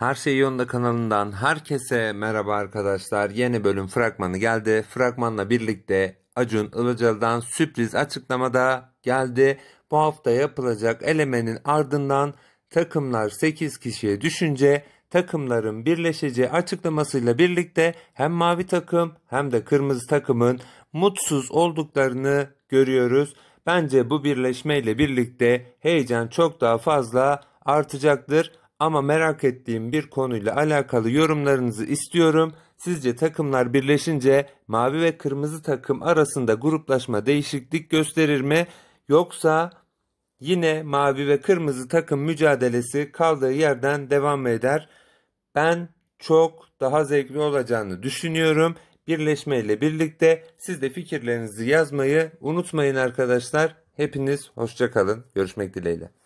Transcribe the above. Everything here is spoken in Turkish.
Her şey yolunda kanalından herkese merhaba arkadaşlar. Yeni bölüm fragmanı geldi. Fragmanla birlikte Acun Ilıcalı'dan sürpriz açıklama da geldi. Bu hafta yapılacak elemenin ardından takımlar 8 kişiye düşünce takımların birleşeceği açıklamasıyla birlikte hem mavi takım hem de kırmızı takımın mutsuz olduklarını görüyoruz. Bence bu birleşmeyle birlikte heyecan çok daha fazla artacaktır ama merak ettiğim bir konuyla alakalı yorumlarınızı istiyorum. Sizce takımlar birleşince mavi ve kırmızı takım arasında gruplaşma değişiklik gösterir mi? Yoksa yine mavi ve kırmızı takım mücadelesi kaldığı yerden devam eder. Ben çok daha zevkli olacağını düşünüyorum. Birleşme ile birlikte siz de fikirlerinizi yazmayı unutmayın arkadaşlar. Hepiniz hoşçakalın. Görüşmek dileğiyle.